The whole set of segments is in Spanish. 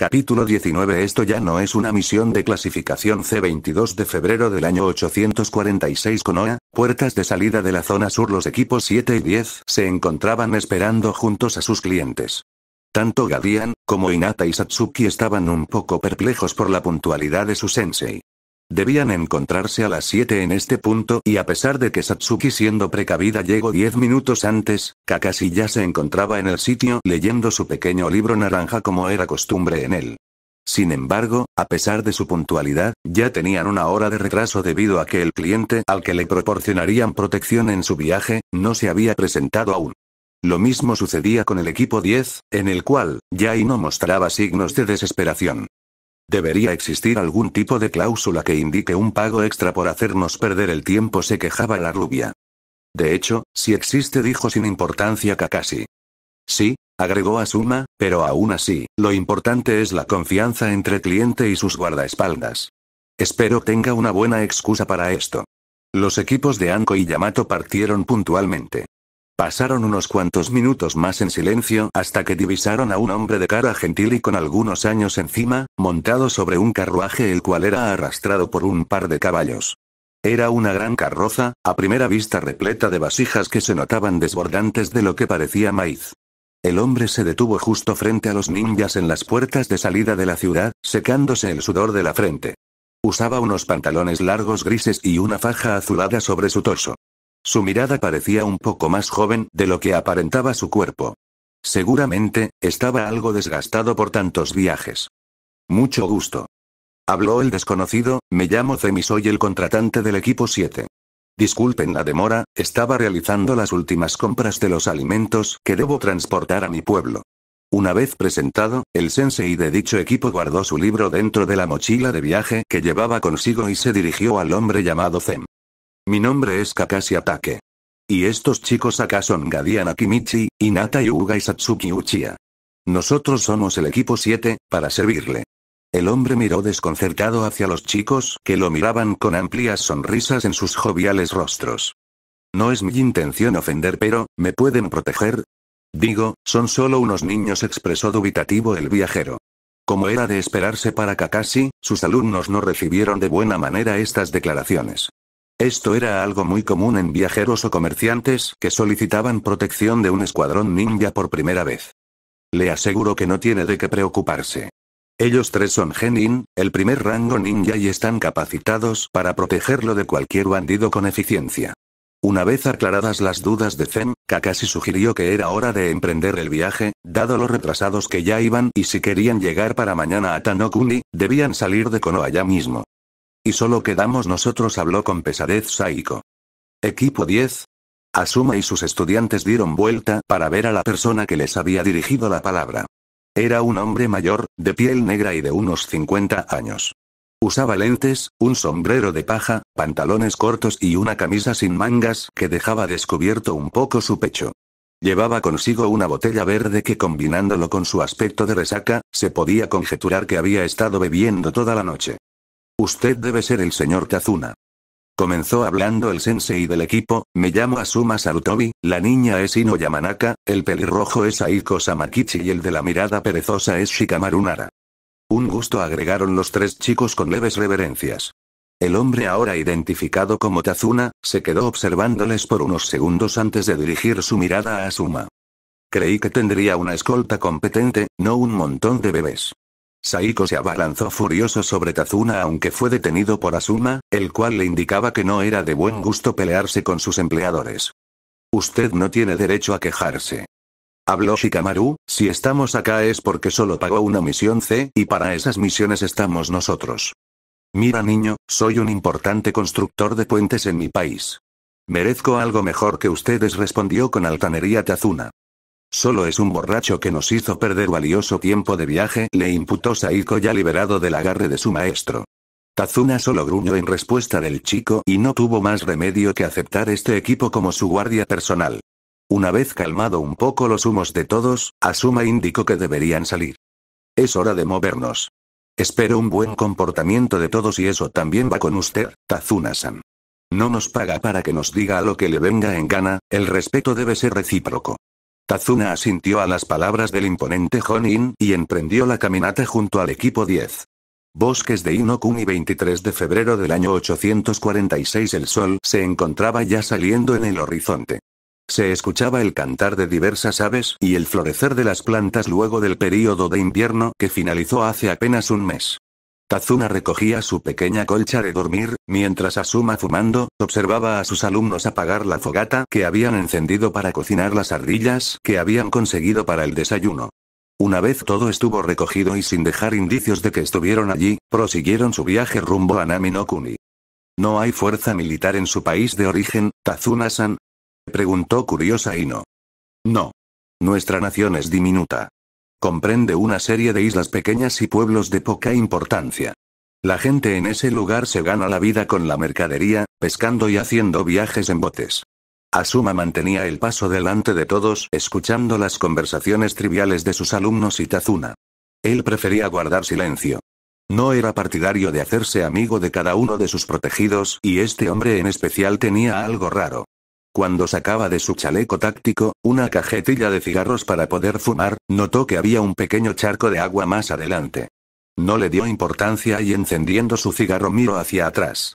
Capítulo 19 Esto ya no es una misión de clasificación C22 de febrero del año 846 con OA, puertas de salida de la zona sur los equipos 7 y 10 se encontraban esperando juntos a sus clientes. Tanto Gadian, como Inata y Satsuki estaban un poco perplejos por la puntualidad de su sensei. Debían encontrarse a las 7 en este punto y a pesar de que Satsuki siendo precavida llegó 10 minutos antes, Kakashi ya se encontraba en el sitio leyendo su pequeño libro naranja como era costumbre en él. Sin embargo, a pesar de su puntualidad, ya tenían una hora de retraso debido a que el cliente al que le proporcionarían protección en su viaje, no se había presentado aún. Lo mismo sucedía con el equipo 10, en el cual, Yai no mostraba signos de desesperación. Debería existir algún tipo de cláusula que indique un pago extra por hacernos perder el tiempo, se quejaba la rubia. De hecho, si existe, dijo sin importancia Kakashi. Sí, agregó Asuma, pero aún así, lo importante es la confianza entre cliente y sus guardaespaldas. Espero tenga una buena excusa para esto. Los equipos de Anko y Yamato partieron puntualmente. Pasaron unos cuantos minutos más en silencio hasta que divisaron a un hombre de cara gentil y con algunos años encima, montado sobre un carruaje el cual era arrastrado por un par de caballos. Era una gran carroza, a primera vista repleta de vasijas que se notaban desbordantes de lo que parecía maíz. El hombre se detuvo justo frente a los ninjas en las puertas de salida de la ciudad, secándose el sudor de la frente. Usaba unos pantalones largos grises y una faja azulada sobre su torso. Su mirada parecía un poco más joven de lo que aparentaba su cuerpo. Seguramente, estaba algo desgastado por tantos viajes. Mucho gusto. Habló el desconocido, me llamo Zemi, soy el contratante del equipo 7. Disculpen la demora, estaba realizando las últimas compras de los alimentos que debo transportar a mi pueblo. Una vez presentado, el sensei de dicho equipo guardó su libro dentro de la mochila de viaje que llevaba consigo y se dirigió al hombre llamado Zem. Mi nombre es Kakashi Atake. Y estos chicos acá son Gadiana Kimichi, Inata Yuga y Satsuki Uchiha. Nosotros somos el equipo 7, para servirle. El hombre miró desconcertado hacia los chicos que lo miraban con amplias sonrisas en sus joviales rostros. No es mi intención ofender, pero, ¿me pueden proteger? Digo, son solo unos niños, expresó dubitativo el viajero. Como era de esperarse para Kakashi, sus alumnos no recibieron de buena manera estas declaraciones. Esto era algo muy común en viajeros o comerciantes que solicitaban protección de un escuadrón ninja por primera vez. Le aseguro que no tiene de qué preocuparse. Ellos tres son Genin, el primer rango ninja y están capacitados para protegerlo de cualquier bandido con eficiencia. Una vez aclaradas las dudas de Zen, Kakashi sugirió que era hora de emprender el viaje, dado los retrasados que ya iban y si querían llegar para mañana a Tanokuni, debían salir de Konoha ya mismo. Y solo quedamos nosotros, habló con pesadez Saiko. Equipo 10. Asuma y sus estudiantes dieron vuelta para ver a la persona que les había dirigido la palabra. Era un hombre mayor, de piel negra y de unos 50 años. Usaba lentes, un sombrero de paja, pantalones cortos y una camisa sin mangas que dejaba descubierto un poco su pecho. Llevaba consigo una botella verde que combinándolo con su aspecto de resaca, se podía conjeturar que había estado bebiendo toda la noche. Usted debe ser el señor Tazuna. Comenzó hablando el sensei del equipo, me llamo Asuma Sarutobi, la niña es Ino Yamanaka, el pelirrojo es Aiko Samakichi y el de la mirada perezosa es Shikamaru Nara. Un gusto agregaron los tres chicos con leves reverencias. El hombre ahora identificado como Tazuna, se quedó observándoles por unos segundos antes de dirigir su mirada a Asuma. Creí que tendría una escolta competente, no un montón de bebés. Saiko se abalanzó furioso sobre Tazuna aunque fue detenido por Asuma, el cual le indicaba que no era de buen gusto pelearse con sus empleadores. Usted no tiene derecho a quejarse. Habló Shikamaru, si estamos acá es porque solo pagó una misión C, y para esas misiones estamos nosotros. Mira niño, soy un importante constructor de puentes en mi país. Merezco algo mejor que ustedes respondió con altanería Tazuna. Solo es un borracho que nos hizo perder valioso tiempo de viaje, le imputó Saiko ya liberado del agarre de su maestro. Tazuna solo gruñó en respuesta del chico y no tuvo más remedio que aceptar este equipo como su guardia personal. Una vez calmado un poco los humos de todos, Asuma indicó que deberían salir. Es hora de movernos. Espero un buen comportamiento de todos y eso también va con usted, Tazuna-san. No nos paga para que nos diga lo que le venga en gana, el respeto debe ser recíproco. Tazuna asintió a las palabras del imponente Honin y emprendió la caminata junto al equipo 10. Bosques de Inokuni 23 de febrero del año 846 El sol se encontraba ya saliendo en el horizonte. Se escuchaba el cantar de diversas aves y el florecer de las plantas luego del período de invierno que finalizó hace apenas un mes. Tazuna recogía su pequeña colcha de dormir, mientras Asuma fumando, observaba a sus alumnos apagar la fogata que habían encendido para cocinar las ardillas que habían conseguido para el desayuno. Una vez todo estuvo recogido y sin dejar indicios de que estuvieron allí, prosiguieron su viaje rumbo a Nami no Kuni. ¿No hay fuerza militar en su país de origen, Tazuna-san? Preguntó curiosa Ino. No. Nuestra nación es diminuta. Comprende una serie de islas pequeñas y pueblos de poca importancia. La gente en ese lugar se gana la vida con la mercadería, pescando y haciendo viajes en botes. Asuma mantenía el paso delante de todos, escuchando las conversaciones triviales de sus alumnos y Tazuna. Él prefería guardar silencio. No era partidario de hacerse amigo de cada uno de sus protegidos, y este hombre en especial tenía algo raro. Cuando sacaba de su chaleco táctico, una cajetilla de cigarros para poder fumar, notó que había un pequeño charco de agua más adelante. No le dio importancia y encendiendo su cigarro miró hacia atrás.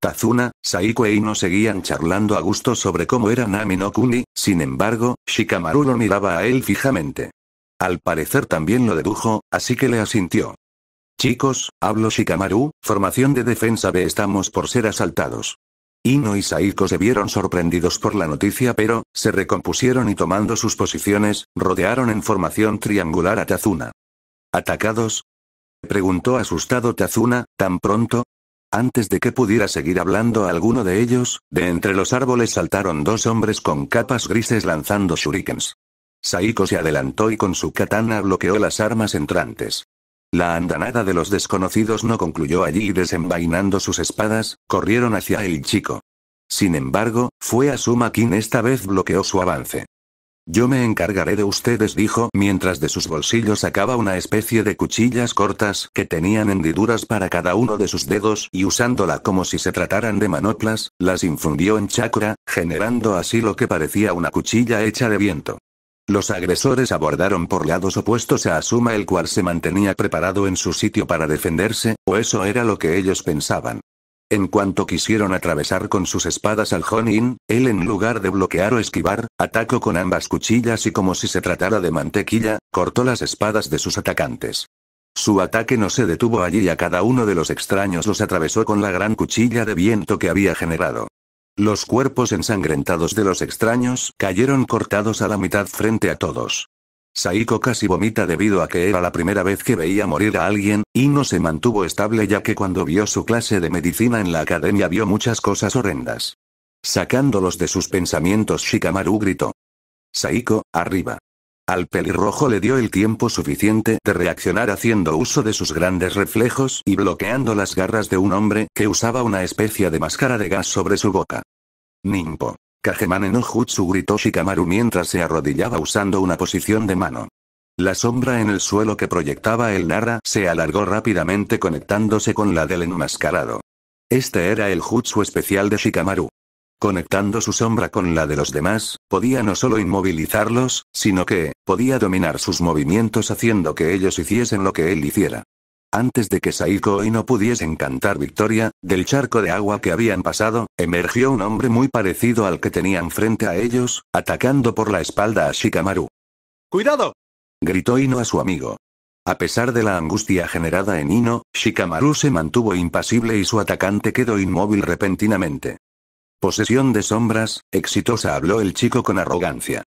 Tazuna, Saiko y Ino seguían charlando a gusto sobre cómo era Nami Kuni, sin embargo, Shikamaru lo miraba a él fijamente. Al parecer también lo dedujo, así que le asintió. Chicos, hablo Shikamaru, formación de defensa B estamos por ser asaltados. Ino y Saiko se vieron sorprendidos por la noticia pero, se recompusieron y tomando sus posiciones, rodearon en formación triangular a Tazuna. ¿Atacados? Preguntó asustado Tazuna, ¿tan pronto? Antes de que pudiera seguir hablando alguno de ellos, de entre los árboles saltaron dos hombres con capas grises lanzando shurikens. Saiko se adelantó y con su katana bloqueó las armas entrantes. La andanada de los desconocidos no concluyó allí y desenvainando sus espadas, corrieron hacia el chico. Sin embargo, fue Asuma quien esta vez bloqueó su avance. Yo me encargaré de ustedes, dijo, mientras de sus bolsillos sacaba una especie de cuchillas cortas que tenían hendiduras para cada uno de sus dedos y usándola como si se trataran de manoplas, las infundió en chakra, generando así lo que parecía una cuchilla hecha de viento. Los agresores abordaron por lados opuestos a Asuma el cual se mantenía preparado en su sitio para defenderse, o eso era lo que ellos pensaban. En cuanto quisieron atravesar con sus espadas al Honin, él en lugar de bloquear o esquivar, atacó con ambas cuchillas y como si se tratara de mantequilla, cortó las espadas de sus atacantes. Su ataque no se detuvo allí y a cada uno de los extraños los atravesó con la gran cuchilla de viento que había generado. Los cuerpos ensangrentados de los extraños cayeron cortados a la mitad frente a todos. Saiko casi vomita debido a que era la primera vez que veía morir a alguien, y no se mantuvo estable ya que cuando vio su clase de medicina en la academia vio muchas cosas horrendas. Sacándolos de sus pensamientos Shikamaru gritó. Saiko, arriba. Al pelirrojo le dio el tiempo suficiente de reaccionar haciendo uso de sus grandes reflejos y bloqueando las garras de un hombre que usaba una especie de máscara de gas sobre su boca. Nimpo. Kagemane no Jutsu gritó Shikamaru mientras se arrodillaba usando una posición de mano. La sombra en el suelo que proyectaba el Nara se alargó rápidamente conectándose con la del enmascarado. Este era el Jutsu especial de Shikamaru. Conectando su sombra con la de los demás, podía no solo inmovilizarlos, sino que, podía dominar sus movimientos haciendo que ellos hiciesen lo que él hiciera. Antes de que Saiko y no pudiesen cantar victoria, del charco de agua que habían pasado, emergió un hombre muy parecido al que tenían frente a ellos, atacando por la espalda a Shikamaru. ¡Cuidado! gritó Ino a su amigo. A pesar de la angustia generada en Ino, Shikamaru se mantuvo impasible y su atacante quedó inmóvil repentinamente. Posesión de sombras, exitosa habló el chico con arrogancia.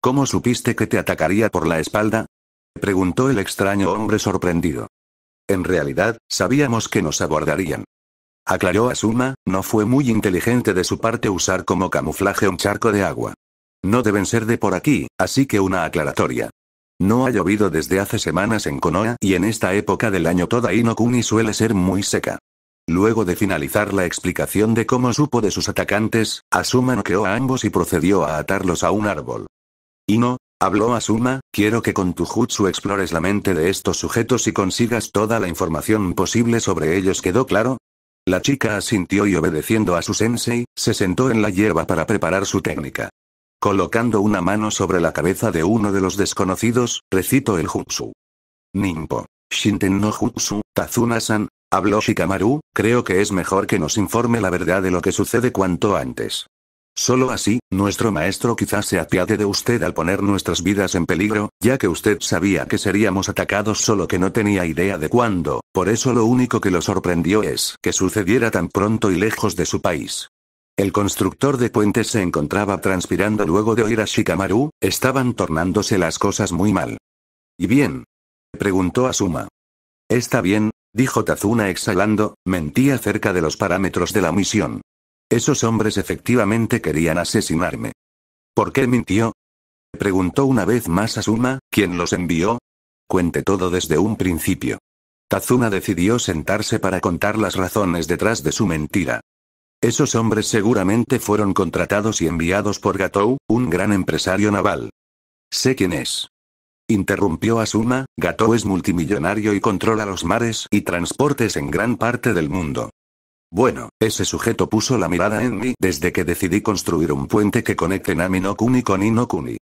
¿Cómo supiste que te atacaría por la espalda? preguntó el extraño hombre sorprendido. En realidad, sabíamos que nos abordarían. Aclaró Asuma, no fue muy inteligente de su parte usar como camuflaje un charco de agua. No deben ser de por aquí, así que una aclaratoria. No ha llovido desde hace semanas en Konoha y en esta época del año toda Inokuni suele ser muy seca. Luego de finalizar la explicación de cómo supo de sus atacantes, Asuma noqueó a ambos y procedió a atarlos a un árbol. no, habló Asuma, quiero que con tu jutsu explores la mente de estos sujetos y consigas toda la información posible sobre ellos. ¿Quedó claro? La chica asintió y obedeciendo a su sensei, se sentó en la hierba para preparar su técnica. Colocando una mano sobre la cabeza de uno de los desconocidos, recitó el jutsu. Nimpo. Shinten no jutsu, Tazuna-san, Habló Shikamaru, creo que es mejor que nos informe la verdad de lo que sucede cuanto antes. Solo así, nuestro maestro quizás se apiade de usted al poner nuestras vidas en peligro, ya que usted sabía que seríamos atacados solo que no tenía idea de cuándo, por eso lo único que lo sorprendió es que sucediera tan pronto y lejos de su país. El constructor de puentes se encontraba transpirando luego de oír a Shikamaru, estaban tornándose las cosas muy mal. ¿Y bien? preguntó Asuma. Está bien, dijo Tazuna exhalando, mentía acerca de los parámetros de la misión. Esos hombres efectivamente querían asesinarme. ¿Por qué mintió? Preguntó una vez más a Suma, ¿quién los envió. Cuente todo desde un principio. Tazuna decidió sentarse para contar las razones detrás de su mentira. Esos hombres seguramente fueron contratados y enviados por Gatou, un gran empresario naval. Sé quién es interrumpió Asuma, Gato es multimillonario y controla los mares y transportes en gran parte del mundo. Bueno, ese sujeto puso la mirada en mí desde que decidí construir un puente que conecte Nami no Kuni con Inokuni.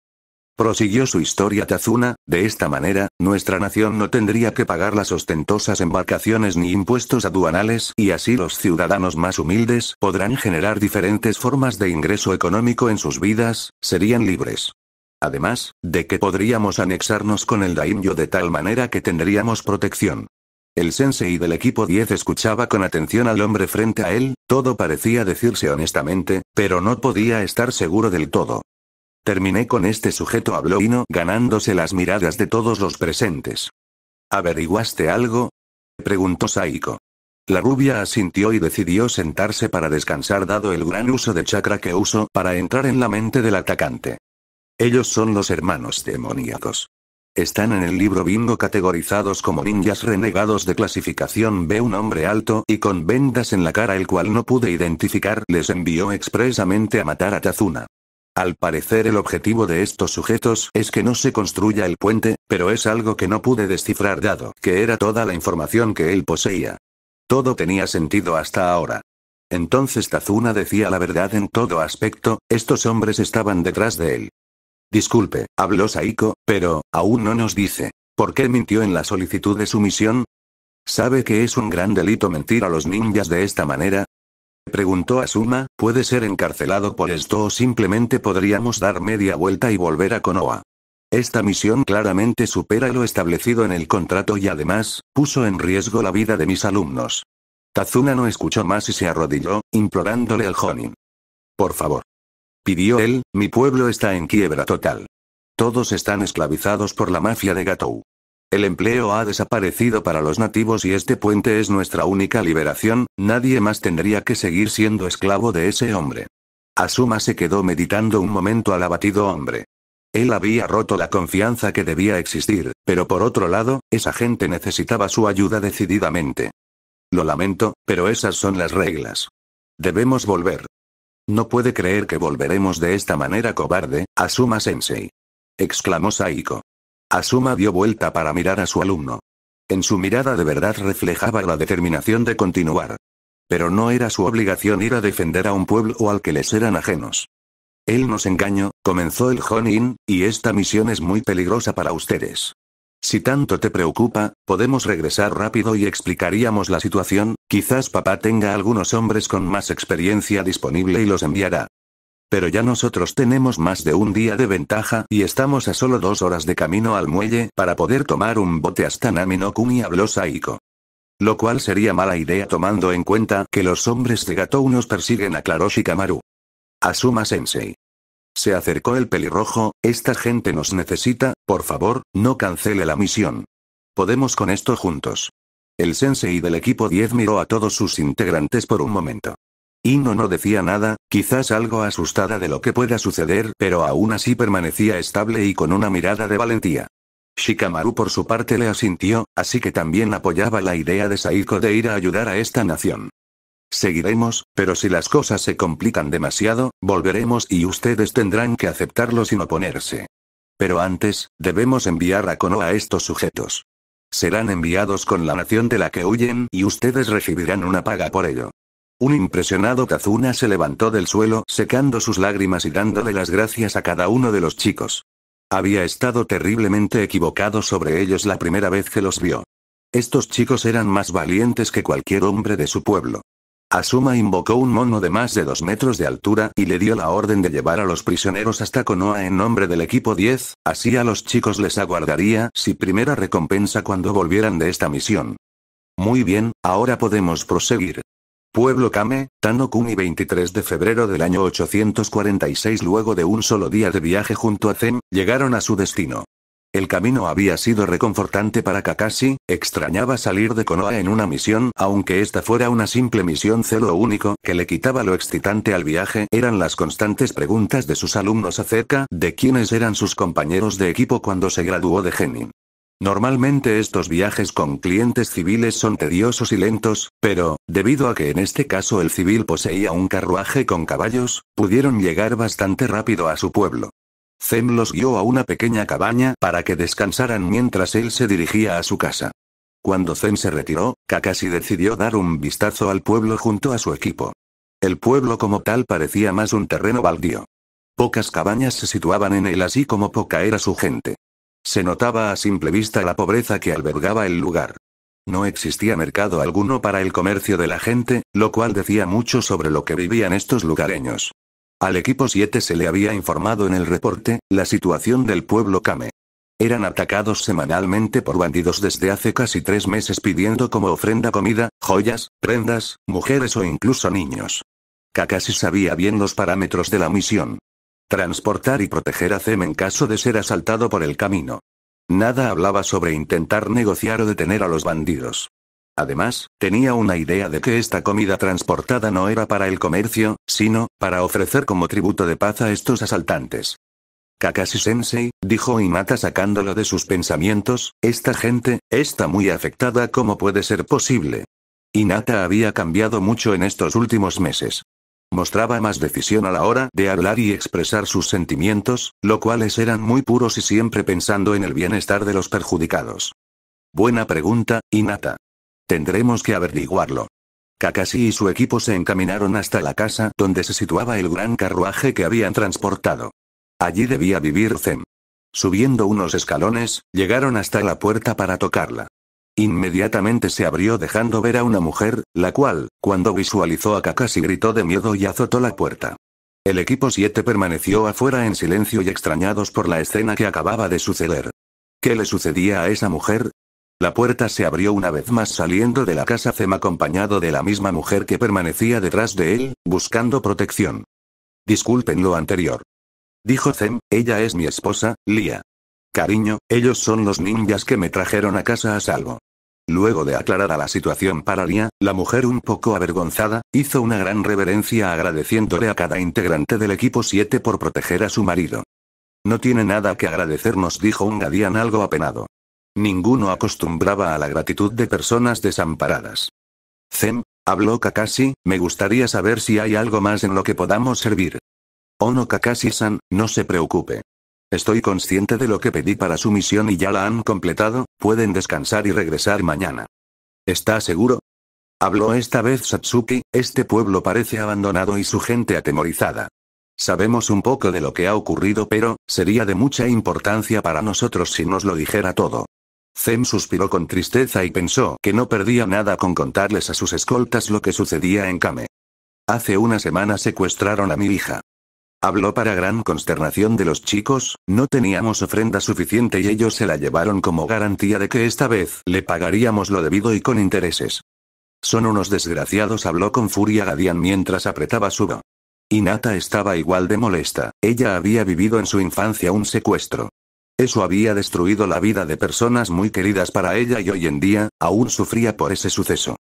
Prosiguió su historia Tazuna, de esta manera, nuestra nación no tendría que pagar las ostentosas embarcaciones ni impuestos aduanales y así los ciudadanos más humildes podrán generar diferentes formas de ingreso económico en sus vidas, serían libres. Además, de que podríamos anexarnos con el daimyo de tal manera que tendríamos protección. El sensei del equipo 10 escuchaba con atención al hombre frente a él, todo parecía decirse honestamente, pero no podía estar seguro del todo. Terminé con este sujeto habló Ino ganándose las miradas de todos los presentes. ¿Averiguaste algo? preguntó Saiko. La rubia asintió y decidió sentarse para descansar dado el gran uso de chakra que usó para entrar en la mente del atacante. Ellos son los hermanos demoníacos. Están en el libro bingo categorizados como ninjas renegados de clasificación B. Un hombre alto y con vendas en la cara el cual no pude identificar les envió expresamente a matar a Tazuna. Al parecer el objetivo de estos sujetos es que no se construya el puente, pero es algo que no pude descifrar dado que era toda la información que él poseía. Todo tenía sentido hasta ahora. Entonces Tazuna decía la verdad en todo aspecto, estos hombres estaban detrás de él. Disculpe, habló Saiko, pero, aún no nos dice. ¿Por qué mintió en la solicitud de su misión? ¿Sabe que es un gran delito mentir a los ninjas de esta manera? Preguntó Asuma, puede ser encarcelado por esto o simplemente podríamos dar media vuelta y volver a Konoha. Esta misión claramente supera lo establecido en el contrato y además, puso en riesgo la vida de mis alumnos. Tazuna no escuchó más y se arrodilló, implorándole al Jonin. Por favor pidió él, mi pueblo está en quiebra total. Todos están esclavizados por la mafia de Gatou. El empleo ha desaparecido para los nativos y este puente es nuestra única liberación, nadie más tendría que seguir siendo esclavo de ese hombre. Asuma se quedó meditando un momento al abatido hombre. Él había roto la confianza que debía existir, pero por otro lado, esa gente necesitaba su ayuda decididamente. Lo lamento, pero esas son las reglas. Debemos volver. No puede creer que volveremos de esta manera cobarde, Asuma Sensei. exclamó Saiko. Asuma dio vuelta para mirar a su alumno. En su mirada de verdad reflejaba la determinación de continuar. Pero no era su obligación ir a defender a un pueblo o al que les eran ajenos. Él nos engañó, comenzó el Honin, y esta misión es muy peligrosa para ustedes. Si tanto te preocupa, podemos regresar rápido y explicaríamos la situación, quizás papá tenga algunos hombres con más experiencia disponible y los enviará. Pero ya nosotros tenemos más de un día de ventaja y estamos a solo dos horas de camino al muelle para poder tomar un bote hasta Naminokuni habló Saiko. Lo cual sería mala idea tomando en cuenta que los hombres de gato nos persiguen a y Kamaru. Asuma Sensei. Se acercó el pelirrojo, esta gente nos necesita, por favor, no cancele la misión. Podemos con esto juntos. El sensei del equipo 10 miró a todos sus integrantes por un momento. Ino no decía nada, quizás algo asustada de lo que pueda suceder, pero aún así permanecía estable y con una mirada de valentía. Shikamaru por su parte le asintió, así que también apoyaba la idea de Saiko de ir a ayudar a esta nación. Seguiremos, pero si las cosas se complican demasiado, volveremos y ustedes tendrán que aceptarlo sin oponerse. Pero antes, debemos enviar a Kono a estos sujetos. Serán enviados con la nación de la que huyen y ustedes recibirán una paga por ello. Un impresionado Kazuna se levantó del suelo, secando sus lágrimas y dándole las gracias a cada uno de los chicos. Había estado terriblemente equivocado sobre ellos la primera vez que los vio. Estos chicos eran más valientes que cualquier hombre de su pueblo. Asuma invocó un mono de más de dos metros de altura y le dio la orden de llevar a los prisioneros hasta Konoha en nombre del equipo 10, así a los chicos les aguardaría si primera recompensa cuando volvieran de esta misión. Muy bien, ahora podemos proseguir. Pueblo Kame, Tanokuni 23 de febrero del año 846 luego de un solo día de viaje junto a Zen, llegaron a su destino. El camino había sido reconfortante para Kakashi, extrañaba salir de Konoha en una misión, aunque esta fuera una simple misión celo único, que le quitaba lo excitante al viaje, eran las constantes preguntas de sus alumnos acerca de quiénes eran sus compañeros de equipo cuando se graduó de Genin. Normalmente estos viajes con clientes civiles son tediosos y lentos, pero, debido a que en este caso el civil poseía un carruaje con caballos, pudieron llegar bastante rápido a su pueblo. Zem los guió a una pequeña cabaña para que descansaran mientras él se dirigía a su casa. Cuando Zen se retiró, Kakashi decidió dar un vistazo al pueblo junto a su equipo. El pueblo como tal parecía más un terreno baldío. Pocas cabañas se situaban en él así como poca era su gente. Se notaba a simple vista la pobreza que albergaba el lugar. No existía mercado alguno para el comercio de la gente, lo cual decía mucho sobre lo que vivían estos lugareños. Al equipo 7 se le había informado en el reporte, la situación del pueblo Kame. Eran atacados semanalmente por bandidos desde hace casi tres meses pidiendo como ofrenda comida, joyas, prendas, mujeres o incluso niños. Kakashi sabía bien los parámetros de la misión. Transportar y proteger a Zem en caso de ser asaltado por el camino. Nada hablaba sobre intentar negociar o detener a los bandidos. Además, tenía una idea de que esta comida transportada no era para el comercio, sino, para ofrecer como tributo de paz a estos asaltantes. Kakashi-sensei, dijo Inata sacándolo de sus pensamientos, esta gente, está muy afectada como puede ser posible. Inata había cambiado mucho en estos últimos meses. Mostraba más decisión a la hora de hablar y expresar sus sentimientos, lo cuales eran muy puros y siempre pensando en el bienestar de los perjudicados. Buena pregunta, Inata. Tendremos que averiguarlo. Kakashi y su equipo se encaminaron hasta la casa donde se situaba el gran carruaje que habían transportado. Allí debía vivir Zen. Subiendo unos escalones, llegaron hasta la puerta para tocarla. Inmediatamente se abrió dejando ver a una mujer, la cual, cuando visualizó a Kakashi gritó de miedo y azotó la puerta. El equipo 7 permaneció afuera en silencio y extrañados por la escena que acababa de suceder. ¿Qué le sucedía a esa mujer? La puerta se abrió una vez más saliendo de la casa Zem acompañado de la misma mujer que permanecía detrás de él, buscando protección. Disculpen lo anterior. Dijo Zem, ella es mi esposa, Lia. Cariño, ellos son los ninjas que me trajeron a casa a salvo. Luego de aclarar la situación para Lia, la mujer un poco avergonzada, hizo una gran reverencia agradeciéndole a cada integrante del equipo 7 por proteger a su marido. No tiene nada que agradecernos, dijo un gadián algo apenado. Ninguno acostumbraba a la gratitud de personas desamparadas. Zem, habló Kakashi, me gustaría saber si hay algo más en lo que podamos servir. no Kakashi-san, no se preocupe. Estoy consciente de lo que pedí para su misión y ya la han completado, pueden descansar y regresar mañana. ¿Está seguro? Habló esta vez Satsuki, este pueblo parece abandonado y su gente atemorizada. Sabemos un poco de lo que ha ocurrido pero, sería de mucha importancia para nosotros si nos lo dijera todo. Zen suspiró con tristeza y pensó que no perdía nada con contarles a sus escoltas lo que sucedía en Kame. Hace una semana secuestraron a mi hija. Habló para gran consternación de los chicos, no teníamos ofrenda suficiente y ellos se la llevaron como garantía de que esta vez le pagaríamos lo debido y con intereses. Son unos desgraciados, habló con furia Gadian mientras apretaba su bo. Inata estaba igual de molesta, ella había vivido en su infancia un secuestro. Eso había destruido la vida de personas muy queridas para ella y hoy en día, aún sufría por ese suceso.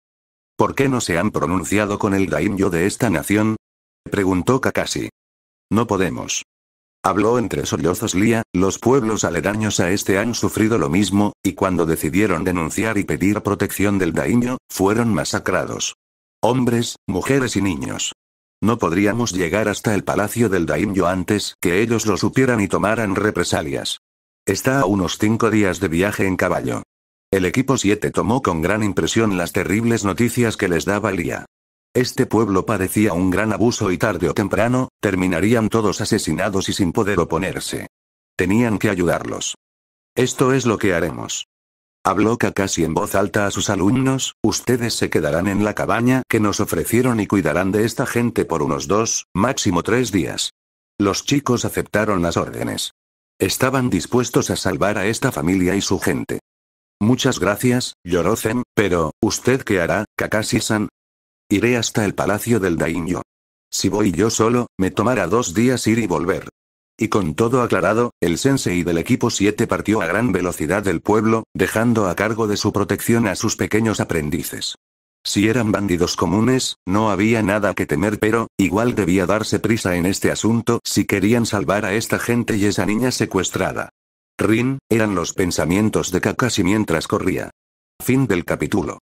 ¿Por qué no se han pronunciado con el daimyo de esta nación? preguntó Kakashi. No podemos. Habló entre sollozos Lía, los pueblos aledaños a este han sufrido lo mismo, y cuando decidieron denunciar y pedir protección del daimyo, fueron masacrados. Hombres, mujeres y niños. No podríamos llegar hasta el palacio del daimyo antes que ellos lo supieran y tomaran represalias. Está a unos cinco días de viaje en caballo. El equipo 7 tomó con gran impresión las terribles noticias que les daba Lía. Este pueblo padecía un gran abuso y tarde o temprano, terminarían todos asesinados y sin poder oponerse. Tenían que ayudarlos. Esto es lo que haremos. Habló casi en voz alta a sus alumnos, ustedes se quedarán en la cabaña que nos ofrecieron y cuidarán de esta gente por unos dos, máximo tres días. Los chicos aceptaron las órdenes. Estaban dispuestos a salvar a esta familia y su gente. Muchas gracias, lloró Zen, pero, ¿usted qué hará, Kakashi-san? Iré hasta el palacio del Daimyo. Si voy yo solo, me tomará dos días ir y volver. Y con todo aclarado, el sensei del equipo 7 partió a gran velocidad del pueblo, dejando a cargo de su protección a sus pequeños aprendices. Si eran bandidos comunes, no había nada que temer pero, igual debía darse prisa en este asunto si querían salvar a esta gente y esa niña secuestrada. Rin, eran los pensamientos de Kakashi mientras corría. Fin del capítulo.